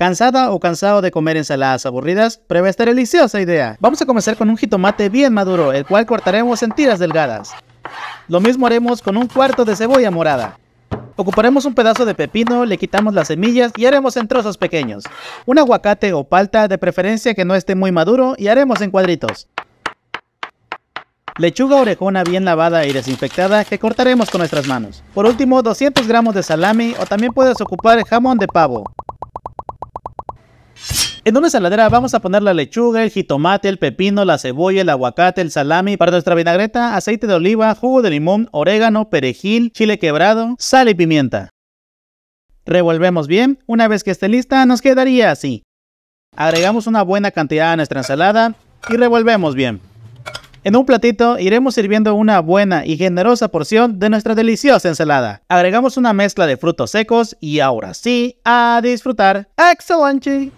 ¿Cansada o cansado de comer ensaladas aburridas? Prueba esta deliciosa idea. Vamos a comenzar con un jitomate bien maduro, el cual cortaremos en tiras delgadas. Lo mismo haremos con un cuarto de cebolla morada. Ocuparemos un pedazo de pepino, le quitamos las semillas y haremos en trozos pequeños. Un aguacate o palta, de preferencia que no esté muy maduro, y haremos en cuadritos. Lechuga orejona bien lavada y desinfectada que cortaremos con nuestras manos. Por último, 200 gramos de salami o también puedes ocupar jamón de pavo. En una ensaladera vamos a poner la lechuga, el jitomate, el pepino, la cebolla, el aguacate, el salami. Para nuestra vinagreta, aceite de oliva, jugo de limón, orégano, perejil, chile quebrado, sal y pimienta. Revolvemos bien, una vez que esté lista nos quedaría así. Agregamos una buena cantidad a nuestra ensalada y revolvemos bien. En un platito iremos sirviendo una buena y generosa porción de nuestra deliciosa ensalada. Agregamos una mezcla de frutos secos y ahora sí, a disfrutar. ¡Excelente!